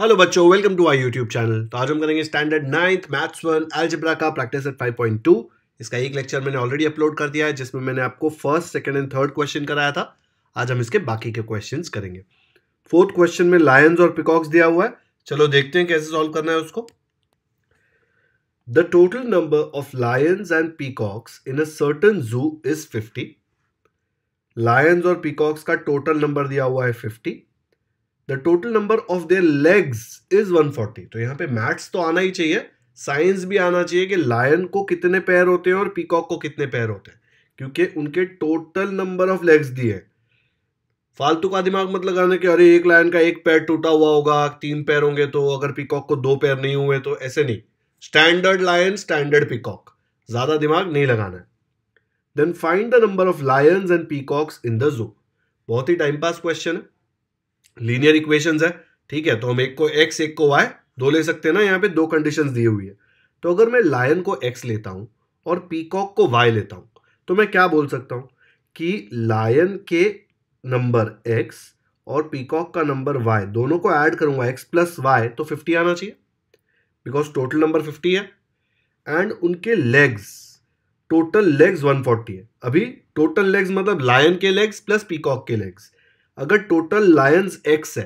hello बच्चों welcome to I YouTube channel तो आज हम करेंगे standard ninth maths one algebra का प्रैक्टिस एट 5.2 इसका एक लेक्चर मैंने ऑलरेडी अपलोड कर दिया है जिसमें मैंने आपको first second and third question कराया था आज हम इसके बाकी के क्वेश्चन करेंगे फोर्थ क्वेश्चन में लायंस और पिकॉक्स दिया हुआ है चलो देखते हैं कैसे सॉल्व करना है उसको the total number of lions and peacocks in a certain zoo is fifty lions और पीकॉक्स का टोटल नंबर दिया हुआ है fifty the total number of their legs is 140 तो यहाँ पे मैथ्स तो आना ही चाहिए साइंस भी आना चाहिए कि लायन को कितने पैर होते हैं और पीकॉक को कितने पैर होते हैं क्योंकि उनके टोटल नंबर ऑफ लेग्स दिए फालतू का दिमाग मत लगाने कि अरे एक लायन का एक पैर टूटा हुआ होगा तीन पैर होंगे तो अगर पीकॉक को दो पैर नहीं हुए तो ऐसे नहीं स्टैंडर्ड लायन स्टैंडर्ड पीकॉक ज़्यादा दिमाग नहीं लगाना है then find the number of lions and peacocks in the zoo बहुत ही टाइम पास क्वेश्चन है लीनियर इक्वेशन है ठीक है तो हम एक को एक्स एक को वाई दो ले सकते हैं ना यहाँ पे दो कंडीशंस दी हुई है तो अगर मैं लायन को एक्स लेता हूँ और पीकॉक को वाई लेता हूँ तो मैं क्या बोल सकता हूँ कि लायन के नंबर एक्स और पीकॉक का नंबर वाई दोनों को ऐड करूँगा एक्स प्लस वाई तो फिफ्टी आना चाहिए बिकॉज टोटल नंबर फिफ्टी है एंड उनके legs total legs one forty है अभी टोटल लेग्स मतलब लायन के लेग्स प्लस पीकॉक के लेग्स अगर टोटल लायंस एक्स है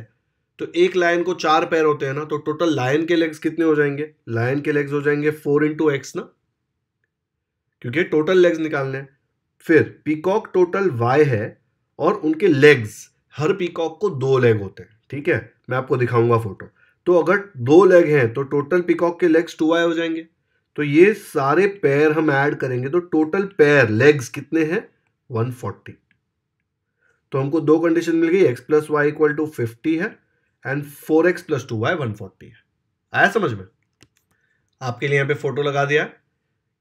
तो एक लायन को चार पैर होते हैं ना तो टोटल लायन के लेग्स कितने हो जाएंगे लायन के लेग्स हो जाएंगे फोर इंटू एक्स ना क्योंकि टोटल लेग्स निकालने हैं फिर पीकॉक टोटल वाई है और उनके लेग्स हर पीकॉक को दो लेग होते हैं ठीक है मैं आपको दिखाऊंगा फोटो तो अगर दो लेग हैं तो टोटल पिकॉक के लेग्स टू वाई हो जाएंगे तो ये सारे पैर हम ऐड करेंगे तो टोटल पैर लेग्स कितने हैं 140 तो हमको दो कंडीशन मिल गई X plus Y equal to fifty है and four X plus two Y one forty है आया समझ में आपके लिए यहाँ पे फोटो लगा दिया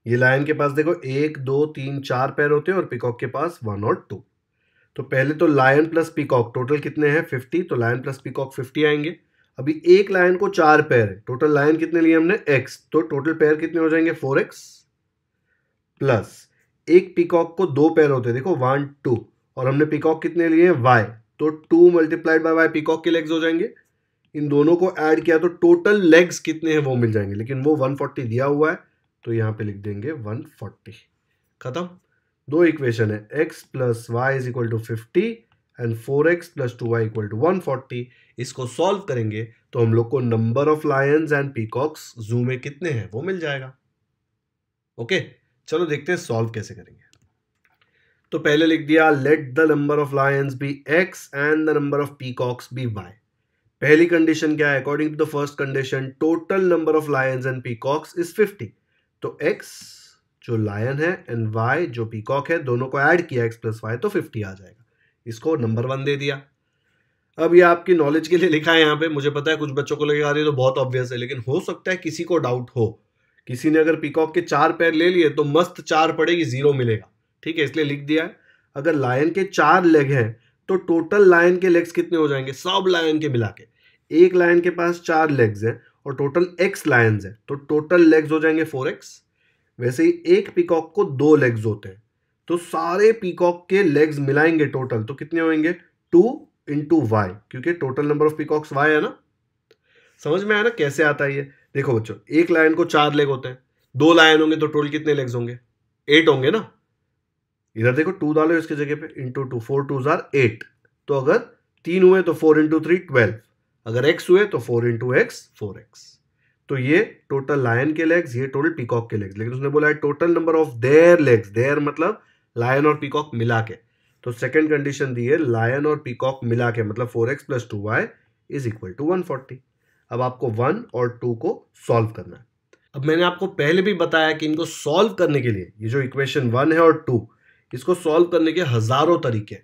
ये लायन के पास देखो एक दो तीन चार पैर होते हैं और पिकॉक के पास वन और टू तो पहले तो लायन प्लस पिकॉक टोटल कितने हैं फिफ्टी तो लायन प्लस पिकॉक फिफ्टी आएंगे अभी एक लायन को चार पैर टोटल लायन कितने लिए हमने एक्स तो टोटल पैर कितने हो जाएंगे फोर एक्स प्लस एक पिकॉक को दो पैर होते हैं देखो वन टू और हमने पिकॉक कितने लिए वाई तो two multiplied by Y peacock के लेग्स हो जाएंगे इन दोनों को ऐड किया तो टोटल लेग्स कितने हैं वो मिल जाएंगे लेकिन वो 140 दिया हुआ है तो यहाँ पे लिख देंगे 140 खत्म दो इक्वेशन है x plus Y is equal to fifty and four X plus two Y equal to one forty इसको सॉल्व करेंगे तो हम लोग को number of lions and peacocks zoo में कितने हैं वो मिल जाएगा ओके चलो देखते हैं सॉल्व कैसे करेंगे तो पहले लिख दिया let the number of lions be X and the number of peacocks be Y पहली कंडीशन क्या है according to the first condition total number of lions and peacocks is fifty तो एक्स जो लायन है एंड वाई जो peacock है दोनों को ऐड किया एक्स प्लस वाई तो 50 आ जाएगा इसको नंबर वन दे दिया अब ये आपकी नॉलेज के लिए लिखा है यहाँ पे मुझे पता है कुछ बच्चों को लगेगा तो बहुत ऑब्वियस है लेकिन हो सकता है किसी को डाउट हो किसी ने अगर पीकॉक के चार पैर ले लिए तो मस्त चार पड़ेगी जीरो मिलेगा ठीक है इसलिए लिख दिया अगर लायन के चार लेग हैं तो टोटल लायन के लेग्स कितने हो जाएंगे सब लायन के मिला के एक लायन के पास चार लेग्स हैं और टोटल एक्स लायंस हैं तो टोटल लेग्स हो जाएंगे फोर एक्स वैसे ही एक पीकॉक को दो लेग्स होते हैं तो सारे पीकॉक के लेग्स मिलाएंगे टोटल तो कितने होंगे टू इंटू वाई क्योंकि total number of peacocks Y है ना समझ में आया ना कैसे आता है ये देखो बच्चों एक लायन को चार लेग होते हैं दो लायन होंगे तो टोटल कितने लेग्स होंगे एट होंगे ना इधर देखो टू डालो इसके जगह पे इंटू टू फोर टू जार एट तो अगर तीन हुए तो फोर इंटू थ्री ट्वेल्व अगर एक्स हुए तो four into X four X तो ये टोटल लायन के लेग्स ये टोटल पीकॉक के लेग्स लेकिन उसने बोला है total number of their legs their मतलब लायन और पीकॉक मिला के तो सेकेंड कंडीशन दी है लायन और पीकॉक मिला के मतलब four X plus two Y is equal to one forty अब आपको वन और टू को सॉल्व करना है अब मैंने आपको पहले भी बताया कि इनको सॉल्व करने के लिए ये जो इक्वेशन वन है और टू इसको सॉल्व करने के हज़ारों तरीके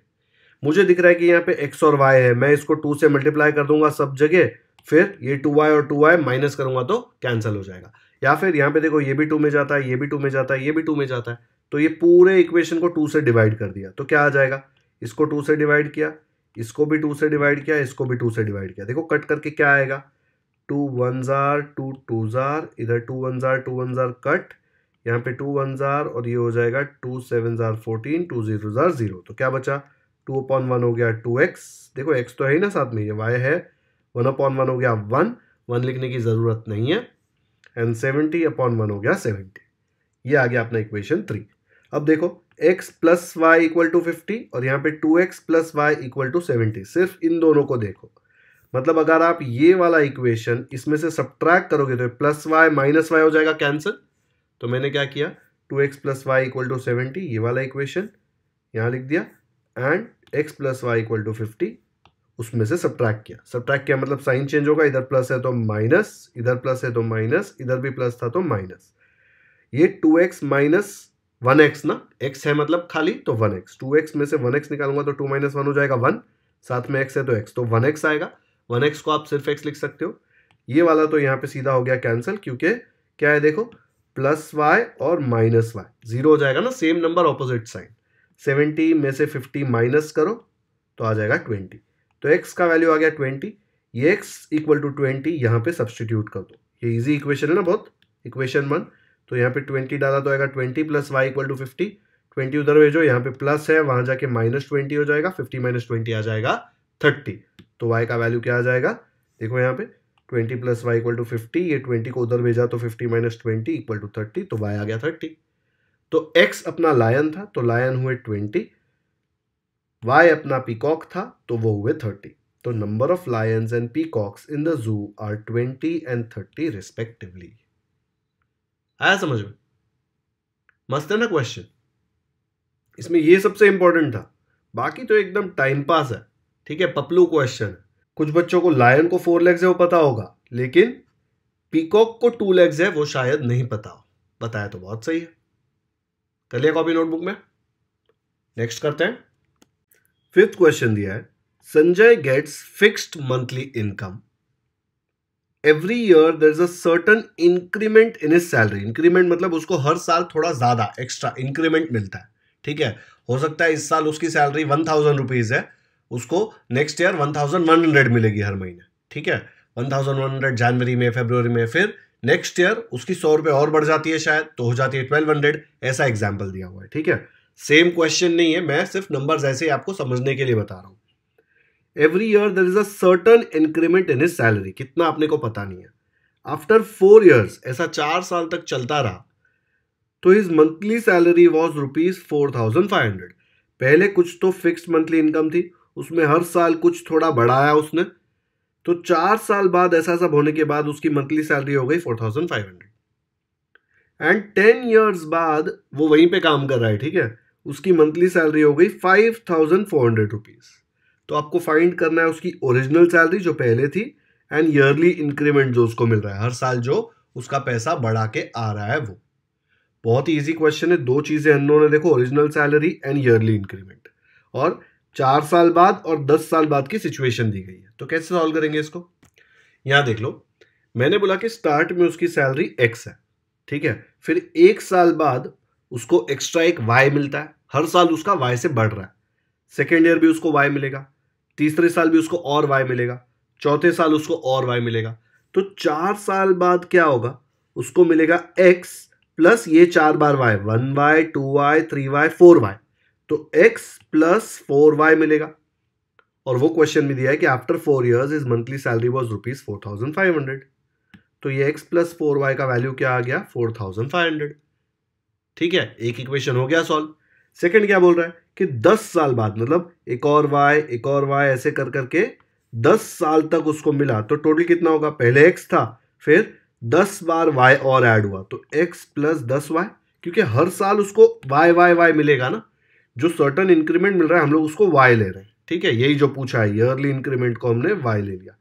मुझे दिख रहा है कि यहाँ पे एक्स और वाई है मैं इसको टू से मल्टीप्लाई कर दूंगा सब जगह फिर ये टू वाई और टू वाई माइनस करूंगा तो कैंसिल हो जाएगा या फिर यहाँ पे देखो ये भी टू में जाता है ये भी टू में जाता है ये भी टू में जाता है तो ये पूरे इक्वेशन को टू से डिवाइड कर दिया तो क्या आ जाएगा इसको टू से डिवाइड किया इसको भी टू से डिवाइड किया इसको भी टू से डिवाइड किया देखो कट करके क्या आएगा टू वन जार टू टू जार इधर टू वन जार टू वन जार कट यहाँ पे टू वन ज़ार और ये हो जाएगा टू सेवन ज़ार फोर्टीन टू ज़ीरो ज़ार ज़ीरो तो क्या बचा टू अपॉन वन हो गया टू एक्स देखो एक्स तो है ही ना साथ में ये वाई है वन अपॉन वन हो गया वन वन लिखने की ज़रूरत नहीं है एंड सेवेंटी अपॉन वन हो गया सेवेंटी ये आ गया अपना इक्वेशन थ्री अब देखो X plus Y equal to fifty और यहाँ पे two x plus Y equal to seventy सिर्फ इन दोनों को देखो मतलब अगर आप ये वाला इक्वेशन इसमें से सब्ट्रैक्ट करोगे तो प्लस वाई माइनस वाई हो जाएगा कैंसिल तो मैंने क्या किया two x plus Y equal to seventy ये वाला इक्वेशन यहाँ लिख दिया and X plus Y equal to fifty उसमें से सब्ट्रैक्ट किया सब्ट्रैक्ट किया मतलब साइन चेंज होगा इधर प्लस है तो माइनस इधर प्लस है तो माइनस इधर भी प्लस था तो माइनस ये two X minus one X ना एक्स है मतलब खाली तो वन एक्स टू एक्स में से वन एक्स निकालूंगा तो टू माइनस वन हो जाएगा वन साथ में एक्स है तो एक्स तो वन एक्स आएगा वन एक्स को आप सिर्फ एक्स लिख सकते हो ये वाला तो यहाँ पे सीधा हो गया कैंसिल क्योंकि क्या है देखो प्लस वाई और माइनस वाई जीरो हो जाएगा ना same number opposite sign seventy में से फिफ्टी माइनस करो तो आ जाएगा ट्वेंटी तो एक्स का वैल्यू आ गया ट्वेंटी ये एक्स इक्वल टू ट्वेंटी यहाँ पे सब्सटीट्यूट कर दो ये इजी इक्वेशन है ना बहुत इक्वेशन वन तो यहाँ पे ट्वेंटी डाला तो आएगा twenty plus Y equal to fifty twenty उधर भेजो यहाँ पे प्लस है वहाँ जाके माइनस ट्वेंटी हो जाएगा फिफ्टी माइनस ट्वेंटी आ जाएगा थर्टी तो वाई का वैल्यू क्या आ जाएगा देखो यहाँ पे twenty plus Y equal to fifty ये ट्वेंटी को उधर भेजा तो fifty minus twenty equal to thirty तो वाई आ गया थर्टी तो एक्स अपना लायन था तो लायन हुए ट्वेंटी वाई अपना पीकॉक था तो वो हुए थर्टी तो number of lions and peacocks in the zoo are twenty and thirty respectively आया समझ में मस्त है ना क्वेश्चन इसमें ये सबसे इंपॉर्टेंट था बाकी तो एकदम टाइम पास है ठीक है पपलू क्वेश्चन है कुछ बच्चों को लायन को फोर लेग्स है वो पता होगा लेकिन पीकॉक को टू लेग्स है वो शायद नहीं पता हो बताया तो बहुत सही है कर लिया कॉपी नोटबुक में नेक्स्ट करते हैं फिफ्थ क्वेश्चन दिया है Sanjay gets fixed monthly income every year there is a certain increment in his salary increment मतलब उसको हर साल थोड़ा ज्यादा एक्स्ट्रा इंक्रीमेंट मिलता है ठीक है हो सकता है इस साल उसकी सैलरी वन थाउजेंड रुपीज है उसको next year one thousand one hundred मिलेगी हर महीने ठीक है वन थाउजेंड वन हंड्रेड जनवरी में फेब्रवरी में फिर नेक्स्ट ईयर उसकी सौ रुपये और बढ़ जाती है शायद तो हो जाती है ट्वेल्व हंड्रेड ऐसा एग्जाम्पल दिया हुआ है ठीक है सेम क्वेश्चन नहीं है मैं सिर्फ नंबर्स ऐसे ही आपको समझने के लिए बता रहा हूँ every year there is a certain increment in his salary कितना अपने को पता नहीं है आफ्टर फोर ईयर्स ऐसा चार साल तक चलता रहा तो his monthly salary was rupees four thousand five hundred पहले कुछ तो फिक्स मंथली इनकम थी उसमें हर साल कुछ थोड़ा बढ़ाया उसने तो चार साल बाद ऐसा सब होने के बाद उसकी मंथली सैलरी हो गई four thousand five hundred and ten years बाद वो वहीं पे काम कर रहा है ठीक है उसकी मंथली सैलरी हो गई five thousand four hundred rupees तो आपको फाइंड करना है उसकी ओरिजिनल सैलरी जो पहले थी एंड ईयरली इंक्रीमेंट जो उसको मिल रहा है हर साल जो उसका पैसा बढ़ा के आ रहा है वो बहुत ही ईजी क्वेश्चन है दो चीज़ें अननोन है देखो original salary and yearly increment और चार साल बाद और दस साल बाद की सिचुएशन दी गई है तो कैसे सॉल्व करेंगे इसको यहां देख लो मैंने बोला कि स्टार्ट में उसकी सैलरी एक्स है ठीक है फिर एक साल बाद उसको एक्स्ट्रा एक वाई मिलता है हर साल उसका वाई से बढ़ रहा है सेकेंड ईयर भी उसको वाई मिलेगा तीसरे साल भी उसको और वाई मिलेगा चौथे साल उसको और वाई मिलेगा तो चार साल बाद क्या होगा उसको मिलेगा एक्स प्लस ये चार बार Y one Y two Y three Y four Y तो x प्लस फोर वाई मिलेगा और वो क्वेश्चन भी दिया है कि after four years is monthly salary was rupees four thousand five hundred तो ये x प्लस फोर वाई का वैल्यू क्या आ गया फोर थाउजेंड फाइव हंड्रेड ठीक है एक इक्वेशन हो गया सॉल्व सेकंड क्या बोल रहा है कि दस साल बाद मतलब एक और वाई एक और वाई ऐसे कर करके दस साल तक उसको मिला तो टोटल कितना होगा पहले एक्स था फिर दस बार वाई और ऐड हुआ तो एक्स प्लस दस वाई क्योंकि हर साल उसको वाई वाई वाई मिलेगा ना जो सर्टन इंक्रीमेंट मिल रहा है हम लोग उसको वाई ले रहे हैं ठीक है यही जो पूछा है ईयरली इंक्रीमेंट को हमने वाई ले लिया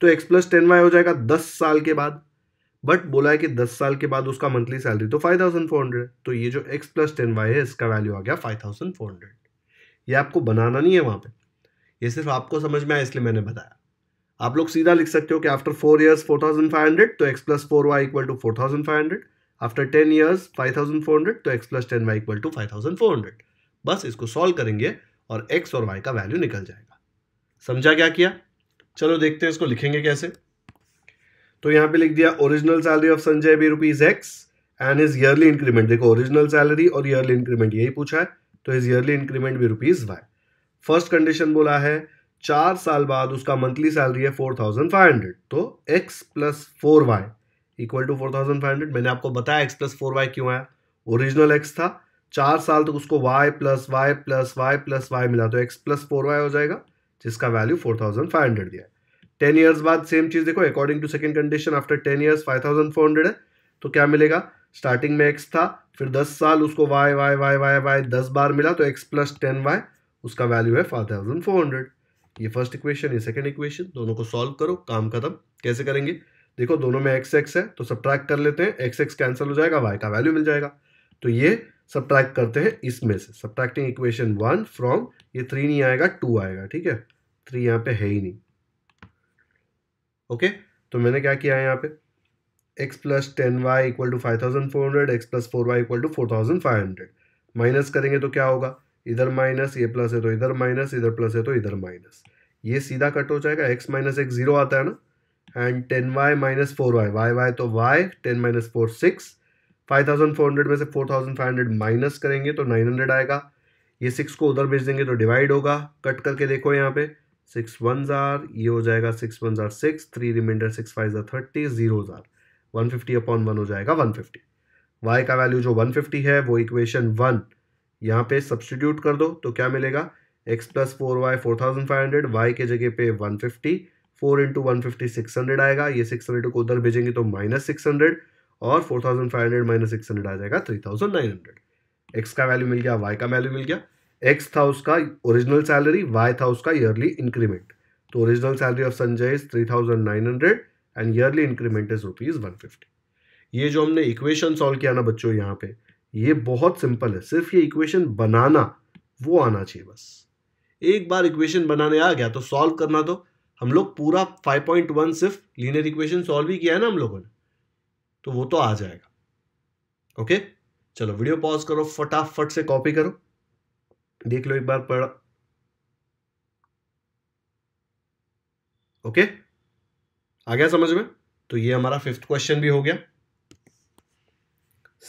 तो एक्स प्लस टेन वाई हो जाएगा दस साल के बाद बट बोला है कि दस साल के बाद उसका मंथली सैलरी तो फाइव थाउजेंड फोर हंड्रेड तो ये जो एक्स प्लस टेन वाई है इसका वैल्यू आ गया फाइव थाउजेंड फोर हंड्रेड ये आपको बनाना नहीं है वहाँ पे ये सिर्फ आपको समझ में आया इसलिए मैंने बताया आप लोग सीधा लिख सकते हो कि after four years four thousand five hundred तो x plus four Y equal to four thousand five hundred after ten years five thousand four hundred तो x plus ten Y equal to five thousand four hundred बस इसको solve करेंगे और x और Y का value निकल जाएगा समझा क्या किया चलो देखते हैं इसको लिखेंगे कैसे तो यहां पे लिख दिया original salary of Sanjay be rupees X and is yearly increment देखो ओरिजिनल सैलरी और ईयरली इंक्रीमेंट यही पूछा है तो is yearly increment be rupees Y first condition बोला है चार साल बाद उसका मंथली सैलरी है फोर थाउजेंड फाइव हंड्रेड तो x plus four Y equal to four thousand five hundred मैंने आपको बताया एक्स प्लस फोर वाई क्यों आया ओरिजिनल एक्स था चार साल तक तो उसको Y plus Y plus Y plus Y मिला तो एक्स प्लस फोर वाई हो जाएगा जिसका value four thousand five hundred दिया टेन ईयर्स बाद सेम चीज़ देखो according to second condition after ten years five thousand four hundred है तो क्या मिलेगा स्टार्टिंग में एक्स था फिर दस साल उसको Y Y Y Y Y दस बार मिला तो एक्स प्लस टेन वाई उसका वैल्यू है फाइव थाउजेंड फोर हंड्रेड ये फर्स्ट इक्वेशन ये सेकेंड इक्वेशन दोनों को सॉल्व करो काम खत्म कैसे करेंगे देखो दोनों में एक्स एक्स है तो सब कर लेते हैं एक्स एक्स कैंसिल हो जाएगा वाई का वैल्यू मिल जाएगा तो ये सब्ट्रैक्ट करते हैं इसमें से सब्ट्रैक्टिंग इक्वेशन वन फ्रॉम ये थ्री नहीं आएगा टू आएगा ठीक है थ्री यहाँ पे है ही नहीं ओके तो मैंने क्या किया है यहाँ पे x plus ten Y equal to five thousand four hundred x plus four Y equal to four thousand five hundred minus करेंगे तो क्या होगा इधर माइनस ये प्लस है तो इधर माइनस इधर प्लस है तो इधर माइनस ये सीधा कट हो जाएगा एक्स माइनस एक्स जीरो आता है ना and ten y minus four y Y y तो y ten minus four six 5400 में से 4500 माइनस करेंगे तो 900 आएगा ये सिक्स को उधर भेज देंगे तो डिवाइड होगा कट करके देखो यहाँ पे सिक्स वन ज़ार ये हो जाएगा सिक्स वन ज़ार six three remainder six five ज़ार थर्टी ज़ीरो ज़ार वन फिफ्टी अपॉन वन हो जाएगा वन फिफ्टी वाई का वैल्यू जो वन फिफ्टी है वो इक्वेशन वन यहाँ पे सब्सटीट्यूट कर दो तो क्या मिलेगा x plus four y four thousand five hundred y के जगह पे one fifty four into one fifty six hundred आएगा ये सिक्स हंड्रेड को उधर भेजेंगे तो माइनस सिक्स हंड्रेड और 4500 thousand five hundred minus six hundred आ जाएगा 3900 एक्स का वैल्यू मिल गया वाई का वैल्यू मिल गया एक्स था उसका ओरिजिनल सैलरी वाई था उसका ईयरली इंक्रीमेंट तो original salary of Sanjay is three thousand nine hundred and yearly increment is rupees one fifty ये जो हमने इक्वेशन सॉल्व किया ना बच्चों यहाँ पे ये बहुत सिंपल है सिर्फ ये इक्वेशन बनाना वो आना चाहिए बस एक बार इक्वेशन बनाने आ गया तो सॉल्व करना तो हम लोग पूरा 5.1 सिर्फ लीनियर इक्वेशन सॉल्व ही किया है ना हम लोगों ने तो वो तो आ जाएगा ओके चलो वीडियो पॉज करो फटाफट से कॉपी करो देख लो एक बार पढ़ ओके आ गया समझ में तो ये हमारा फिफ्थ क्वेश्चन भी हो गया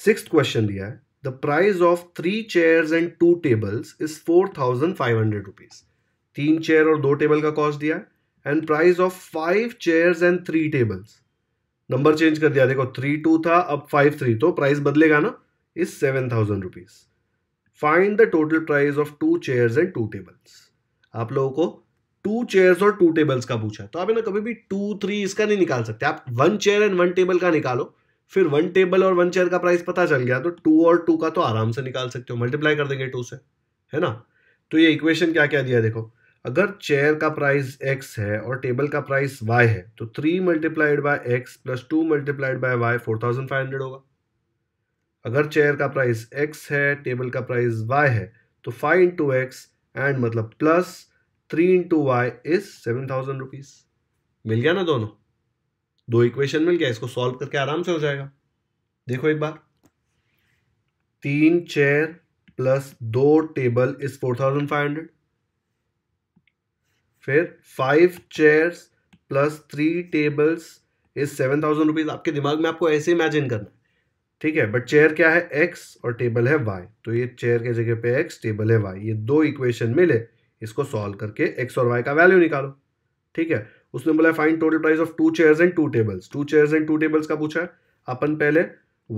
सिक्स क्वेश्चन दिया है the price of three chairs and two tables is four thousand five hundred rupees तीन चेयर और दो टेबल का कॉस्ट दिया है and price of five chairs and three tables number change कर दिया देखो थ्री टू था अब फाइव थ्री तो प्राइस बदलेगा ना is seven thousand rupees find the total price of two chairs and two tables आप लोगों को टू चेयर्स और टू टेबल्स का पूछा है तो आप ना कभी भी टू थ्री इसका नहीं निकाल सकते आप one chair and one table का निकालो फिर वन टेबल और वन चेयर का प्राइस पता चल गया तो टू और टू का तो आराम से निकाल सकते हो मल्टीप्लाई कर देंगे टू से है ना तो ये इक्वेशन क्या क्या दिया देखो अगर चेयर का प्राइस एक्स है और टेबल का प्राइस वाई है तो three multiplied by x plus two multiplied by y four thousand five hundred होगा अगर चेयर का प्राइस एक्स है टेबल का प्राइस वाई है तो फाइव इंटू एक्स एंड मतलब plus three into y is seven thousand rupees मिल गया ना दोनों दो इक्वेशन मिल गया इसको सॉल्व करके आराम से हो जाएगा देखो एक बार तीन चेयर प्लस दो table is four thousand five hundred फिर five chairs plus three tables is seven thousand rupees आपके दिमाग में आपको ऐसे इमेजिन करना है ठीक है बट चेयर क्या है एक्स और टेबल है वाई तो ये चेयर के जगह पे एक्स टेबल है वाई ये दो इक्वेशन मिले इसको सॉल्व करके एक्स और वाई का वैल्यू निकालो ठीक है उसने बोला find total price of two chairs and two tables two chairs and two tables का पूछा है अपन पहले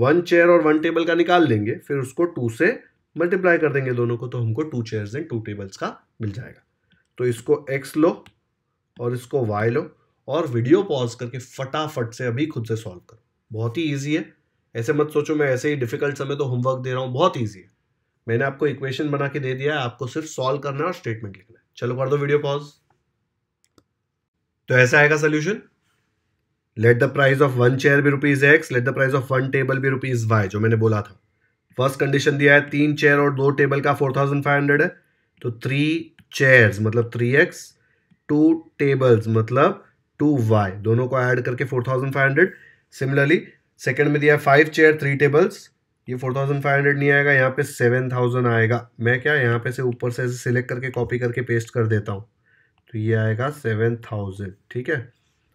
वन चेयर और वन टेबल का निकाल लेंगे फिर उसको टू से मल्टीप्लाई कर देंगे दोनों को तो हमको two chairs and two tables का मिल जाएगा तो इसको एक्स लो और इसको वाई लो और वीडियो पॉज करके फटाफट से अभी खुद से सॉल्व करो बहुत ही ईजी है ऐसे मत सोचो मैं ऐसे ही डिफिकल्ट समय तो होमवर्क दे रहा हूँ बहुत ईजी है मैंने आपको इक्वेशन बना के दे दिया है आपको सिर्फ सॉल्व करना और स्टेटमेंट लिखना है चलो कर दो वीडियो पॉज तो ऐसा आएगा solution let the price of one chair भी rupees x let the price of one table भी रुपीज वाई जो मैंने बोला था फर्स्ट कंडीशन दिया है तीन चेयर और दो टेबल का फोर थाउजेंड फाइव हंड्रेड है तो थ्री चेयर्स मतलब थ्री एक्स टू टेबल्स मतलब टू वाई दोनों को ऐड करके four thousand five hundred similarly second में दिया है फाइव चेयर थ्री टेबल्स ये फोर थाउजेंड फाइव हंड्रेड नहीं आएगा यहाँ पे सेवन थाउजेंड आएगा मैं क्या यहाँ पे से ऊपर से सिलेक्ट करके कॉपी करके पेस्ट कर देता हूँ तो ये आएगा सेवन थाउजेंड ठीक है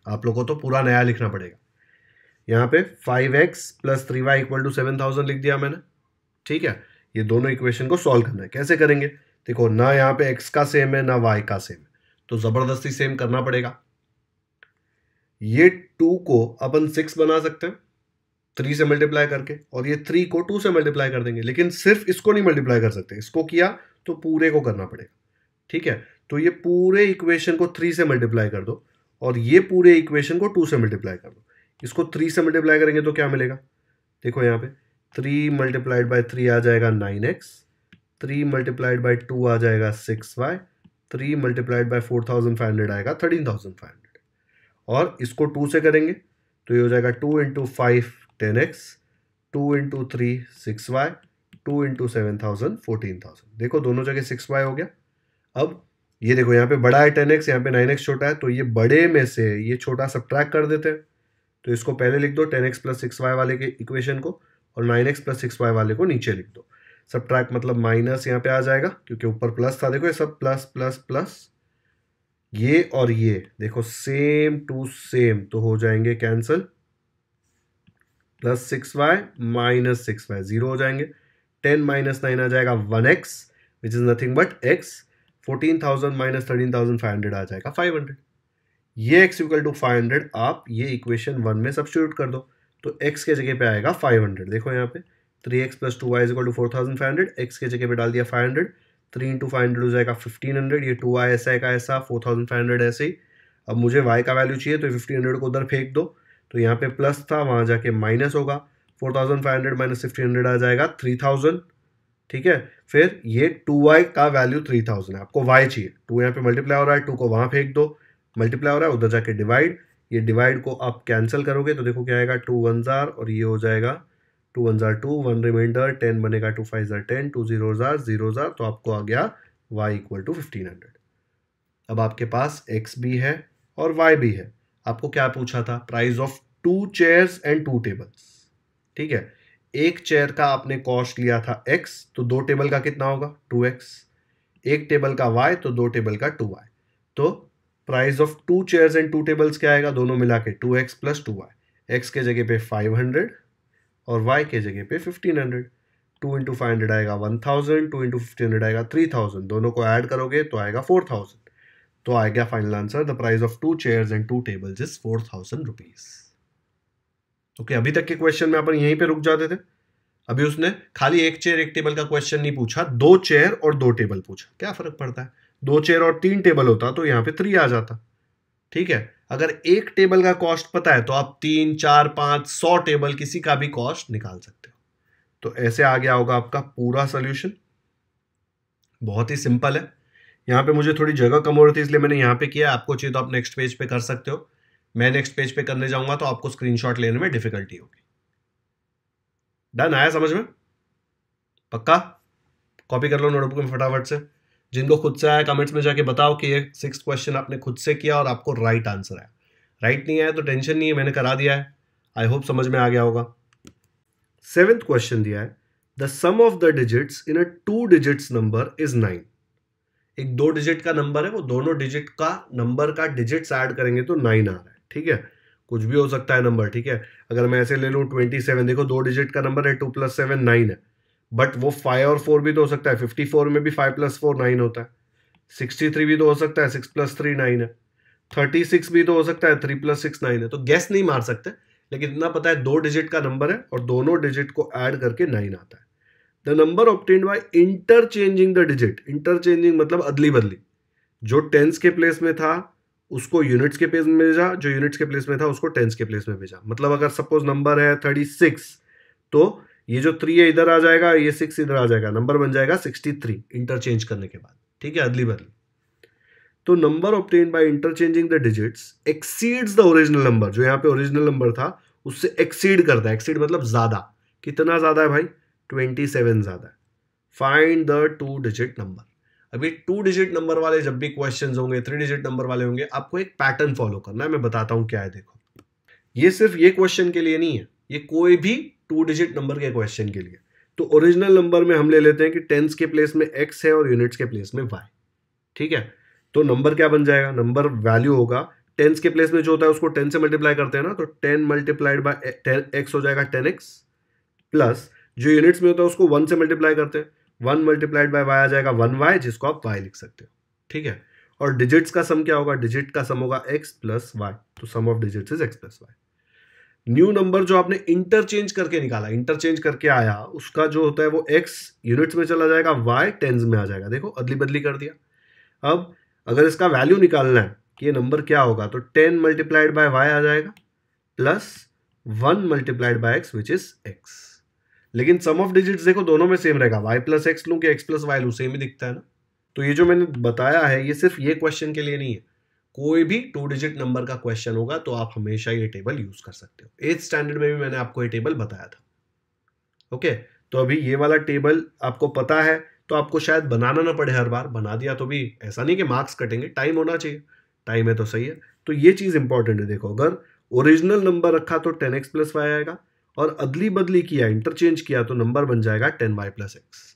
आप लोगों को तो पूरा नया लिखना पड़ेगा यहाँ पे five x plus three y equal to seven thousand लिख दिया मैंने ठीक है ये दोनों इक्वेशन को सॉल्व करना है कैसे करेंगे देखो ना यहां पे एक्स का सेम है ना वाई का सेम है तो ज़बरदस्ती सेम करना पड़ेगा ये टू को अपन सिक्स बना सकते हैं थ्री से मल्टीप्लाई करके और ये थ्री को टू से मल्टीप्लाई कर देंगे लेकिन सिर्फ इसको नहीं मल्टीप्लाई कर सकते इसको किया तो पूरे को करना पड़ेगा ठीक है तो ये पूरे इक्वेशन को थ्री से मल्टीप्लाई कर दो और ये पूरे इक्वेशन को टू से मल्टीप्लाई कर दो इसको थ्री से मल्टीप्लाई करेंगे तो क्या मिलेगा देखो यहाँ पे थ्री मल्टीप्लाइड बाई थ्री आ जाएगा nine x three multiplied by two आ जाएगा six y three multiplied by four thousand five hundred आएगा थर्टीन थाउजेंड फाइव हंड्रेड और इसको टू से करेंगे तो ये हो जाएगा two into five ten x two into three six y two into seven thousand fourteen thousand देखो दोनों जगह सिक्स वाई हो गया अब ये देखो यहाँ पे बड़ा है टेन एक्स यहाँ पे नाइन एक्स छोटा है तो ये बड़े में से ये छोटा ट्रैक कर देते हैं तो इसको पहले लिख दो ten x plus six y वाले के इक्वेशन को और nine x plus six y वाले को नीचे लिख दो सब ट्रैक मतलब माइनस यहाँ पे आ जाएगा क्योंकि ऊपर प्लस था देखो ये सब प्लस प्लस प्लस ये और ये देखो सेम टू सेम तो हो जाएंगे cancel plus six y minus six y zero हो जाएंगे टेन माइनस नाइन आ जाएगा one x which is nothing but x fourteen thousand minus thirteen thousand five hundred आ जाएगा फाइव हंड्रेड ये x equal to five hundred आप ये equation one में सब्सिट्यूट कर दो तो एक्स के जगह पे आएगा फाइव हंड्रेड देखो यहाँ पे three x plus two y equal to four thousand five hundred x के जगह पे डाल दिया five hundred three into five hundred हो जाएगा फिफ्टीन हंड्रेड ये टू वाई ऐसा का ऐसा फोर थाउजेंड फाइव हंड्रेड ऐसे ही अब मुझे वाई का वैल्यू चाहिए तो फिफ्टीन हंड्रेड को उधर फेंक दो तो यहाँ पे प्लस था वहाँ जाके माइनस होगा four thousand five hundred minus fifteen hundred आ जाएगा थ्री थाउजेंड ठीक है फिर ये टू वाई का वैल्यू थ्री थाउजेंड है आपको वाई चाहिए टू यहाँ पे मल्टीप्लाई हो रहा है टू को वहाँ फेंक दो मल्टीप्लाई हो रहा है उधर जाके डिवाइड ये डिवाइड को आप कैंसिल करोगे तो देखो क्या आएगा टू वन जार और ये हो जाएगा टू वन ज़ार टू वन रिमाइंडर टेन बनेगा टू फाइव ज़ार टेन टू ज़ीरो ज़ार ज़ीरो ज़ार तो आपको आ गया y equal to fifteen hundred अब आपके पास एक्स भी है और वाई भी है आपको क्या पूछा था price of two chairs and two tables ठीक है एक चेयर का आपने कॉस्ट लिया था एक्स तो दो टेबल का कितना होगा टू एक्स एक टेबल का वाई तो दो टेबल का टू वाई तो price of two chairs and two tables क्या आएगा दोनों मिला के two x plus two y x के जगह पे फाइव हंड्रेड और y के जगह पे fifteen hundred two into five hundred आएगा one thousand two into fifty hundred आएगा थ्री थाउजेंड दोनों को ऐड करोगे तो आएगा फोर थाउजेंड तो आ गया final answer the price of two chairs and two tables is four thousand rupees okay अभी तक के क्वेश्चन में अपन यहीं पे रुक जाते थे अभी उसने खाली एक चेयर एक टेबल का क्वेश्चन नहीं पूछा दो चेयर और दो टेबल पूछा क्या फर्क पड़ता है दो चेयर और तीन टेबल होता तो यहाँ पे थ्री आ जाता ठीक है अगर एक टेबल का कॉस्ट पता है तो आप तीन चार पांच सौ टेबल किसी का भी कॉस्ट निकाल सकते हो तो ऐसे आ गया होगा आपका पूरा सोल्यूशन बहुत ही सिंपल है यहाँ पे मुझे थोड़ी जगह कम हो रही थी इसलिए मैंने यहाँ पे किया आपको चाहिए तो आप नेक्स्ट पेज पे कर सकते हो मैं नेक्स्ट पेज पे करने जाऊंगा तो आपको स्क्रीनशॉट लेने में डिफिकल्टी होगी डन आया समझ में पक्का कॉपी कर लो नोटबुक में फटाफट से जिनको खुद से आया कमेंट्स में जाके बताओ कि ये सिक्स क्वेश्चन आपने खुद से किया और आपको राइट आंसर है राइट नहीं आया तो टेंशन नहीं है मैंने करा दिया है आई होप समझ में आ गया होगा सेवेंथ क्वेश्चन दिया है the sum of the digits in a two digits number is nine एक दो डिजिट का नंबर है वो दोनों डिजिट का नंबर का डिजिट्स ऐड करेंगे तो नाइन आ रहा है ठीक है कुछ भी हो सकता है नंबर ठीक है अगर मैं ऐसे ले लूँ ट्वेंटी सेवन देखो दो डिजिट का नंबर है टू प्लस सेवन नाइन है बट वो फाइव और फोर भी तो हो सकता है फिफ्टी फोर में भी फाइव प्लस फोर नाइन होता है सिक्सटी थ्री भी तो हो सकता है सिक्स प्लस थ्री नाइन है थर्टी सिक्स भी तो हो सकता है थ्री प्लस सिक्स नाइन है तो गैस नहीं मार सकते लेकिन इतना पता है दो डिजिट का नंबर है और दोनों डिजिट को ऐड करके नाइन आता है the number obtained by interchanging the digit interchanging मतलब अदली बदली जो टेंस के प्लेस में था उसको यूनिट्स के प्लेस में भेजा जो यूनिट्स के प्लेस में था उसको टेंस के प्लेस में भेजा मतलब अगर सपोज नंबर है थर्टी सिक्स तो ये जो थ्री है इधर आ जाएगा ये सिक्स इधर आ जाएगा नंबर बन जाएगा सिक्सटी थ्री इंटरचेंज करने के बाद ठीक है अदली बदली तो number obtain by interchanging the digits exceeds the original number जो यहाँ पे ओरिजिनल नंबर था उससे एक्सीड करता है एक्सीड मतलब ज़्यादा कितना ज़्यादा है भाई ट्वेंटी सेवन ज़्यादा find the two digit number अभी टू डिजिट नंबर वाले जब भी क्वेश्चन होंगे थ्री डिजिट नंबर वाले होंगे आपको एक पैटर्न फॉलो करना है मैं बताता हूँ क्या है देखो ये सिर्फ ये क्वेश्चन के लिए नहीं है ये कोई भी टू डिजिट नंबर के क्वेश्चन के लिए तो ओरिजिनल नंबर में हम ले लेते हैं कि टेंस के प्लेस में एक्स है और यूनिट्स के प्लेस में वाई ठीक है तो नंबर क्या बन जाएगा नंबर वैल्यू होगा टेंस के प्लेस में जो होता है उसको टेन से मल्टीप्लाई करते हैं ना तो ten multiplied by ten x हो जाएगा टेन एक्स प्लस जो यूनिट्स में होता है उसको वन से मल्टीप्लाई करते हैं वन मल्टीप्लाइड बाय वाई आ जाएगा वन वाई जिसको आप वाई लिख सकते हो ठीक है और डिजिट्स का सम क्या होगा डिजिट का सम होगा एक्स प्लस वाई तो sum of digits is x plus y new number जो आपने इंटरचेंज करके निकाला इंटरचेंज करके आया उसका जो होता है वो एक्स यूनिट्स में चला जाएगा वाई टेंस में आ जाएगा देखो अदली बदली कर दिया अब अगर इसका वैल्यू निकालना है कि ये नंबर क्या होगा तो टेन मल्टीप्लाइड बाय वाई आ जाएगा plus one multiplied by x which is x लेकिन सम ऑफ डिजिट्स देखो दोनों में सेम रहेगा वाई प्लस एक्स लूँ कि एक्स प्लस वाई लूँ सेम ही दिखता है ना तो ये जो मैंने बताया है ये सिर्फ ये क्वेश्चन के लिए नहीं है कोई भी टू डिजिट नंबर का क्वेश्चन होगा तो आप हमेशा ये टेबल यूज कर सकते हो एथ स्टैंडर्ड में भी मैंने आपको ये टेबल बताया था ओके तो अभी ये वाला टेबल आपको पता है तो आपको शायद बनाना ना पड़े हर बार बना दिया तो भी ऐसा नहीं कि मार्क्स कटेंगे टाइम होना चाहिए टाइम है तो सही है तो ये चीज़ इंपॉर्टेंट है देखो अगर ओरिजिनल नंबर रखा तो टेन एक्स प्लस वाई आएगा और अदली बदली किया इंटरचेंज किया तो नंबर बन जाएगा टेन वाई प्लस एक्स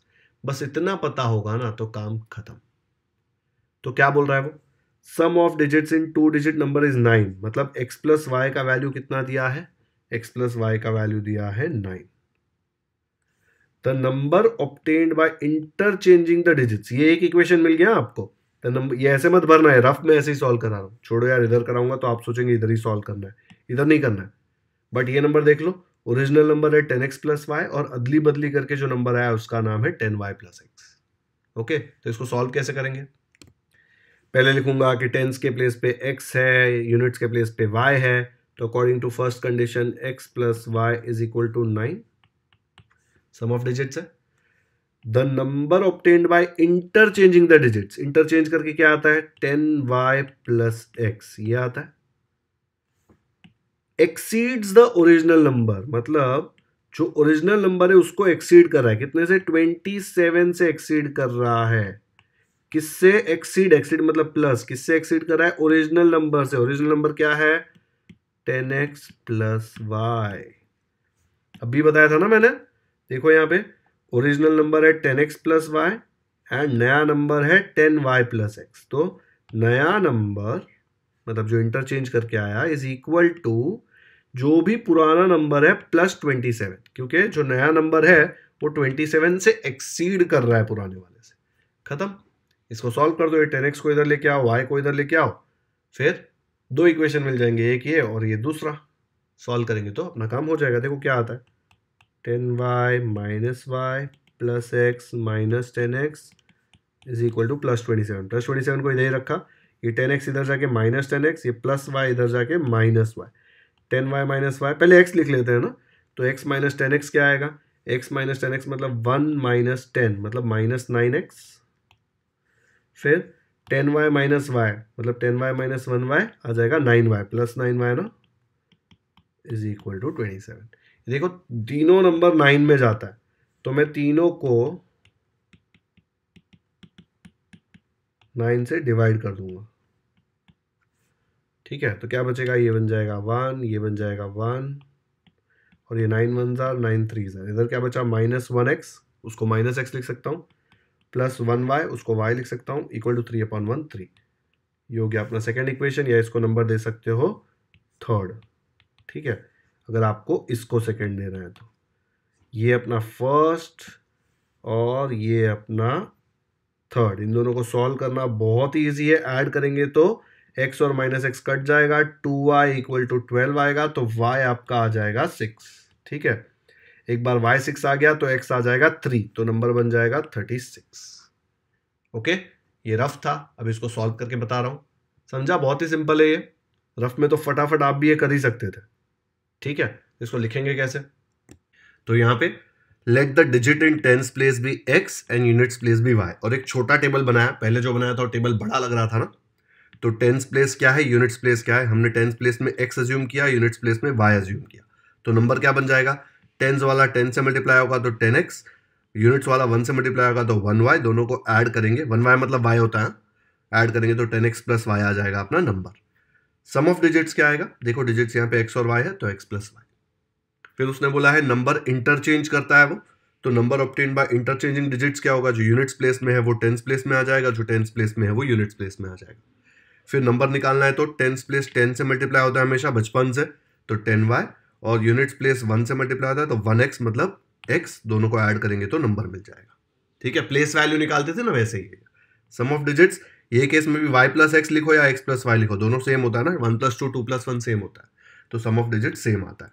बस इतना पता होगा ना तो काम खत्म तो क्या बोल रहा है वो sum of digits in two digit number is nine मतलब एक्स प्लस वाई का वैल्यू कितना दिया है एक्स प्लस वाई का वैल्यू दिया है nine the number obtained by interchanging the digits ये एक इक्वेशन मिल गया आपको द नंबर ये ऐसे मत भरना है रफ में ऐसे ही सॉल्व करा रहा हूँ छोड़ो यार इधर कराऊंगा तो आप सोचेंगे इधर ही सॉल्व करना है इधर नहीं करना है बट ये नंबर देख लो ओरिजिनल नंबर है टेन एक्स प्लस वाई और अदली बदली करके जो नंबर आया उसका नाम है ten y plus x okay तो इसको सॉल्व कैसे करेंगे पहले लिखूंगा कि टेंस के प्लेस पे एक्स है यूनिट्स के प्लेस पे वाई है तो according to first condition x plus Y is equal to nine sum of digits है the number obtained by interchanging the digits interchange करके क्या आता है टेन वाई प्लस एक्स ये आता है एक्सीड्स द ओरिजिनल नंबर मतलब जो ओरिजिनल नंबर है उसको एक्सीड कर रहा है कितने से ट्वेंटी सेवन से एक्सीड कर रहा है किससे एक्सीड एक्सीड मतलब प्लस किससे एक्सीड कर रहा है ओरिजिनल नंबर से ओरिजिनल नंबर क्या है टेन एक्स प्लस वाई अभी बताया था ना मैंने देखो यहाँ पे ओरिजिनल नंबर है ten x plus y and नया नंबर है टेन वाई प्लस एक्स तो नया नंबर मतलब जो इंटरचेंज करके आया इज इक्वल टू जो भी पुराना नंबर है प्लस ट्वेंटी सेवन क्योंकि जो नया नंबर है वो ट्वेंटी सेवन से एक्सीड कर रहा है पुराने वाले से खत्म इसको सॉल्व कर दो ये टेन एक्स को इधर लेके आओ वाई को इधर लेके आओ फिर दो इक्वेशन मिल जाएंगे एक ये और ये दूसरा सॉल्व करेंगे तो अपना काम हो जाएगा देखो क्या आता है ten y minus y plus x minus ten x is equal to plus twenty seven plus twenty seven को इधर ही रखा ये टेन एक्स इधर जाके माइनस टेन एक्स ये प्लस वाई इधर जाके minus y ten y minus y पहले एक्स लिख लेते हैं ना तो एक्स माइनस टेन एक्स क्या आएगा एक्स माइनस टेन एक्स मतलब वन माइनस टेन मतलब माइनस नाइन एक्स फिर टेन वाई माइनस वाई मतलब ten y minus one y आ जाएगा nine y plus nine y ना is equal to twenty seven देखो तीनों नंबर नाइन में जाता है तो मैं तीनों को नाइन से डिवाइड कर दूंगा ठीक है तो क्या बचेगा ये बन जाएगा वन ये बन जाएगा वन और ये नाइन वन ज़ार नाइन थ्री ज़ार इधर क्या बचा माइनस वन एक्स उसको माइनस एक्स लिख सकता हूँ प्लस वन वाई उसको वाई लिख सकता हूँ equal to three upon one three ये हो गया अपना सेकेंड इक्वेशन या इसको नंबर दे सकते हो थर्ड ठीक है अगर आपको इसको सेकेंड दे रहे है तो ये अपना फर्स्ट और ये अपना थर्ड इन दोनों को सॉल्व करना बहुत ही ईजी है ऐड करेंगे तो एक्स और माइनस एक्स कट जाएगा two Y equal to twelve आएगा तो वाई आपका आ जाएगा सिक्स ठीक है एक बार वाई सिक्स आ गया तो एक्स आ जाएगा थ्री तो नंबर बन जाएगा थर्टी सिक्स ओके ये रफ था अब इसको सॉल्व करके बता रहा हूं समझा बहुत ही सिंपल है ये रफ में तो फटाफट आप भी ये कर ही सकते थे ठीक है इसको लिखेंगे कैसे तो यहां पे let the digit in tens place भी एक्स एंड यूनिट्स प्लेस भी वाई और एक छोटा टेबल बनाया पहले जो बनाया था वो टेबल बड़ा लग रहा था ना तो टेंस प्लेस क्या है यूनिट्स प्लेस क्या है हमने टेंस प्लेस में एक्स अज्यूम किया यूनिट्स प्लेस में वाई अज्यूम किया तो नंबर क्या बन जाएगा टेंस वाला टेन से मल्टीप्लाई होगा तो टेन एक्स यूनिट्स वाला वन से मल्टीप्लाई होगा तो वन वाई दोनों को ऐड करेंगे वन वाई मतलब वाई होता है ऐड करेंगे तो टेन एक्स प्लस वाई आ जाएगा अपना नंबर सम ऑफ डिजिट्स क्या आएगा देखो डिजिट्स यहाँ पे एक्स और वाई है तो एक्स प्लस वाई फिर उसने बोला है नंबर इंटरचेंज करता है वो तो number obtain by interchanging digits क्या होगा जो यूनिट्स प्लेस में है वो टेंस प्लेस में आ जाएगा जो टेंस प्लेस में है वो यूनिट्स प्लेस में आ जाएगा फिर नंबर निकालना है तो टेंस प्लेस टेन से मल्टीप्लाई होता है हमेशा बचपन से तो टेन वाई और यूनिट्स प्लेस वन से मल्टीप्लाई होता है तो वन एक्स मतलब एक्स दोनों को ऐड करेंगे तो नंबर मिल जाएगा ठीक है प्लेस वैल्यू निकालते थे ना वैसे ही सम ऑफ डिजिट्स ये केस में भी वाई प्लस एक्स लिखो या एक्स प्लस वाई लिखो दोनों सेम होता है ना one plus two two plus one same होता है तो सम ऑफ डिजिट सेम आता है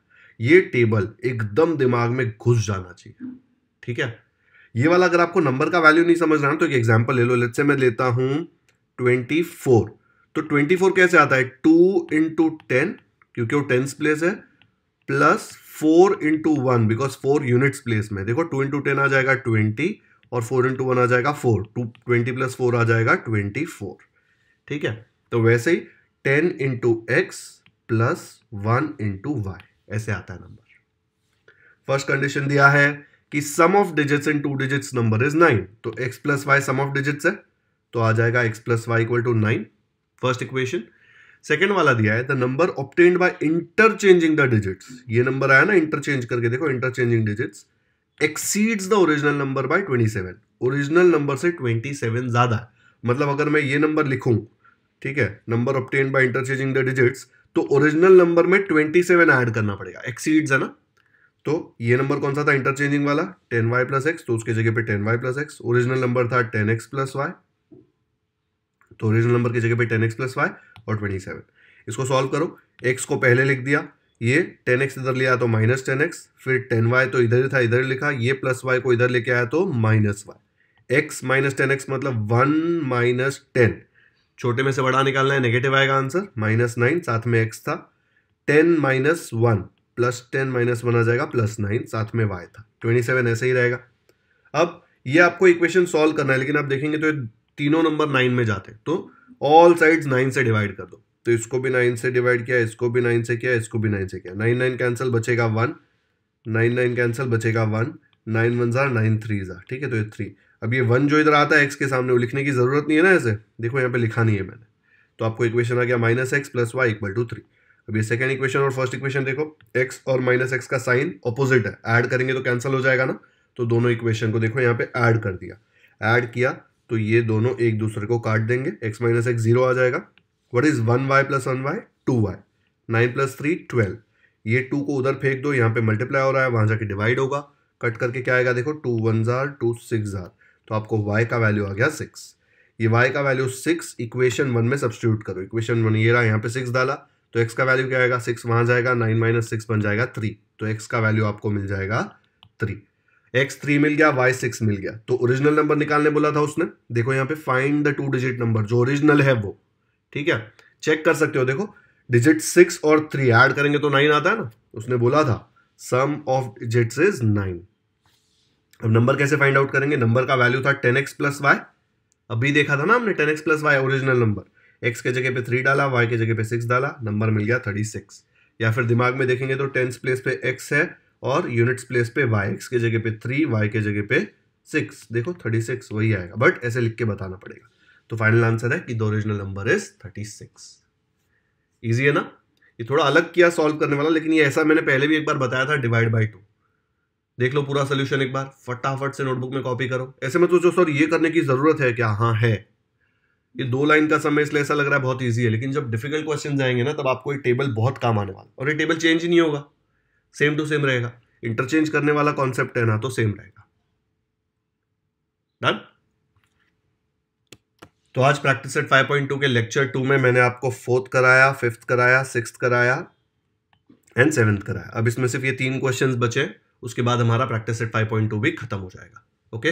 ये टेबल एकदम दिमाग में घुस जाना चाहिए ठीक है ये वाला अगर आपको नंबर का वैल्यू नहीं समझ रहा है तो एक एग्जाम्पल ले लो लेट से मैं लेता हूँ ट्वेंटी फोर तो ट्वेंटी फोर कैसे आता है टू इंटू टेन क्योंकि वो टेंस प्लेस है plus four into one because four units place में देखो टू इंटू टेन आ जाएगा ट्वेंटी और फोर इंटू वन आ जाएगा four two twenty plus four आ जाएगा ट्वेंटी फोर ठीक है तो वैसे ही ten into x plus one into y ऐसे आता है नंबर फर्स्ट कंडीशन दिया है कि sum of digits in two digits number is nine तो x plus y sum of digits है तो आ जाएगा x plus Y equal to nine first equation second वाला दिया है the number obtained by interchanging the digits ये number आया ना इंटरचेंज करके देखो interchanging digits exceeds the original number by 27 original number से 27 ज़्यादा मतलब अगर मैं ये नंबर लिखूं ठीक है number obtain by interchanging the digits तो ओरिजिनल नंबर में 27 ऐड करना पड़ेगा एक्सीड्स है ना तो ये नंबर कौन सा था इंटरचेंजिंग वाला टेन वाई प्लस एक्स तो उसके जगह पे ten y plus x original number था टेन एक्स प्लस वाई तो ओरिजिनल नंबर की जगह पे टेन एक्स प्लस वाई और ट्वेंटी सेवन इसको सॉल्व करो एक्स को पहले लिख दिया ये टेन एक्स इधर लिया तो माइनस टेन एक्स फिर टेन वाई तो इधर ही था इधर लिखा ये प्लस वाई को इधर लेके आया तो minus y x minus ten x मतलब वन माइनस टेन छोटे में से बड़ा निकालना है नेगेटिव आएगा आंसर माइनस नाइन साथ में एक्स था ten minus one plus ten minus one आ जाएगा प्लस नाइन साथ में वाई था ट्वेंटी सेवन ऐसे ही रहेगा अब ये आपको इक्वेशन सॉल्व करना है लेकिन आप देखेंगे तो तीनों नंबर नाइन में जाते तो ऑल साइड नाइन से डिवाइड कर दो तो इसको भी नाइन से डिवाइड किया इसको भी नाइन से किया इसको भी नाइन से किया नाइन नाइन कैंसिल बचेगा वन नाइन नाइन कैंसिल बचेगा वन नाइन वन ज़ार नाइन थ्री ज़ार ठीक है तो ये थ्री अब ये वन जो इधर आता है एक्स के सामने वो लिखने की ज़रूरत नहीं है ना ऐसे देखो यहाँ पे लिखा नहीं है मैंने तो आपको इक्वेशन आ गया minus x plus Y equal to three अब ये सेकेंड इक्वेशन और फर्स्ट इक्वेशन देखो एक्स और माइनस एक्स का साइन अपोजिट है ऐड करेंगे तो कैंसिल हो जाएगा ना तो दोनों इक्वेशन को देखो यहाँ पे ऐड कर दिया ऐड किया तो ये दोनों एक दूसरे को काट देंगे एक्स माइनस एक्स जीरो आ जाएगा what is one y plus one Y two y nine plus three twelve ये टू को उधर फेंक दो यहाँ पे मल्टीप्लाई हो रहा है वहां जाके डिवाइड होगा कट करके क्या आएगा देखो टू वन जार टू सिक्स जार तो आपको वाई का वैल्यू आ गया सिक्स ये वाई का वैल्यू सिक्स इक्वेशन वन में सब्सटीट्यूट करो इक्वेशन वन ये रहा यहाँ पे सिक्स डाला तो एक्स का वैल्यू क्या आएगा सिक्स वहाँ जाएगा नाइन माइनस सिक्स बन जाएगा थ्री तो एक्स का वैल्यू आपको मिल जाएगा थ्री एक्स थ्री मिल गया वाई सिक्स मिल गया तो ओरिजिनल नंबर निकालने बोला था उसने देखो यहाँ पे find the two digit number जो ओरिजिनल है वो ठीक है चेक कर सकते हो देखो डिजिट सिक्स और थ्री ऐड करेंगे तो नाइन आता है ना उसने बोला था sum of digits is nine अब नंबर कैसे फाइंड आउट करेंगे नंबर का वैल्यू था टेन एक्स प्लस वाई अभी देखा था ना हमने ten x plus y original number x के जगह पे थ्री डाला वाई के जगह पे सिक्स डाला नंबर मिल गया थर्टी सिक्स या फिर दिमाग में देखेंगे तो टेंस प्लेस पे एक्स है और यूनिट्स प्लेस पे वाई एक्स के जगह पे थ्री वाई के जगह पे सिक्स देखो थर्टी सिक्स वही आएगा बट ऐसे लिख के बताना पड़ेगा तो फाइनल आंसर है कि the original number is thirty six easy है ना ये थोड़ा अलग किया सॉल्व करने वाला लेकिन ये ऐसा मैंने पहले भी एक बार बताया था डिवाइड बाई टू देख लो पूरा सोल्यूशन एक बार फटाफट से नोटबुक में कॉपी करो ऐसे में सोचो सर ये करने की ज़रूरत है क्या हाँ है ये दो लाइन का समय इसलिए ऐसा लग रहा है बहुत ईजी है लेकिन जब डिफिकल्ट क्वेश्चन आएंगे ना तब आपको ये टेबल बहुत काम आने वाला और ये टेबल चेंज ही नहीं होगा सेम टू सेम रहेगा इंटरचेंज करने वाला कॉन्सेप्ट है ना तो सेम रहेगा डन तो आज प्रैक्टिस सेट 5.2 के लेक्चर टू में मैंने आपको फोर्थ कराया फिफ्थ कराया सिक्स कराया एंड सेवेंथ कराया अब इसमें सिर्फ ये तीन क्वेश्चंस बचे उसके बाद हमारा प्रैक्टिस सेट 5.2 भी खत्म हो जाएगा ओके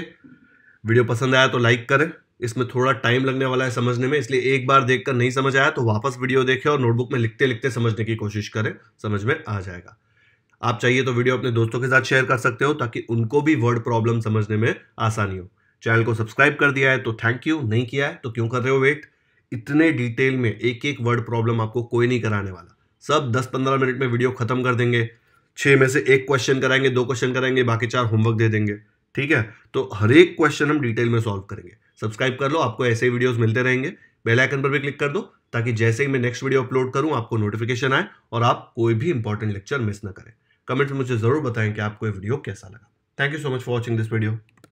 वीडियो पसंद आया तो लाइक करें इसमें थोड़ा टाइम लगने वाला है समझने में इसलिए एक बार देखकर नहीं समझ आया तो वापस वीडियो देखें और नोटबुक में लिखते लिखते समझने की कोशिश करें समझ में आ जाएगा आप चाहिए तो वीडियो अपने दोस्तों के साथ शेयर कर सकते हो ताकि उनको भी वर्ड प्रॉब्लम समझने में आसानी हो चैनल को सब्सक्राइब कर दिया है तो थैंक यू नहीं किया है तो क्यों कर रहे हो वेट इतने डिटेल में एक एक वर्ड प्रॉब्लम आपको कोई नहीं कराने वाला सब दस पंद्रह मिनट में वीडियो खत्म कर देंगे छः में से एक क्वेश्चन कराएंगे दो क्वेश्चन कराएंगे बाकी चार होमवर्क दे देंगे ठीक है तो हर एक क्वेश्चन हम डिटेल में सॉल्व करेंगे सब्सक्राइब कर लो आपको ऐसे वीडियोस मिलते रहेंगे बेल आइकन पर भी क्लिक कर दो ताकि जैसे ही मैं नेक्स्ट वीडियो अपलोड करूं आपको नोटिफिकेशन आए और आप कोई भी इंपॉर्टेंट लेक्चर मिस ना करें कमेंट में मुझे ज़रूर बताएं कि आपको ये वीडियो कैसा लगा thank you so much for watching this video